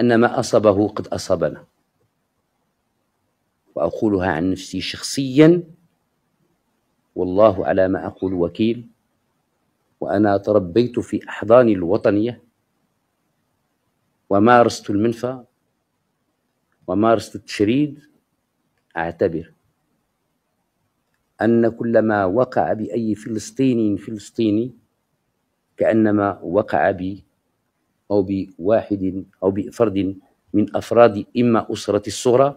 أن ما أصابه قد أصابنا وأقولها عن نفسي شخصيا والله على ما أقول وكيل وأنا تربيت في أحضاني الوطنية ومارست المنفى ومارست التشريد أعتبر أن كل ما وقع بأي فلسطيني فلسطيني كأنما وقع بي أو بواحد أو بفرد من أفراد إما أسرة الصغرى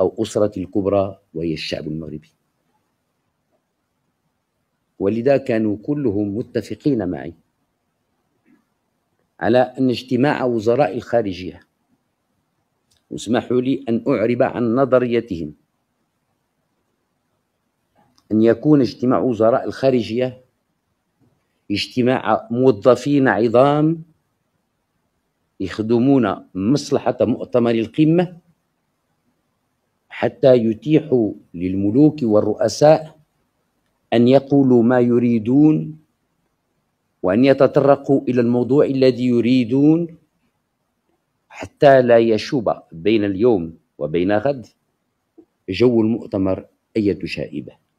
أو أسرة الكبرى وهي الشعب المغربي ولذا كانوا كلهم متفقين معي على أن اجتماع وزراء الخارجية واسمحوا لي أن أعرب عن نظريتهم أن يكون اجتماع وزراء الخارجية اجتماع موظفين عظام يخدمون مصلحة مؤتمر القمة حتى يتيحوا للملوك والرؤساء أن يقولوا ما يريدون وأن يتطرقوا إلى الموضوع الذي يريدون حتى لا يشوب بين اليوم وبين غد جو المؤتمر أية شائبة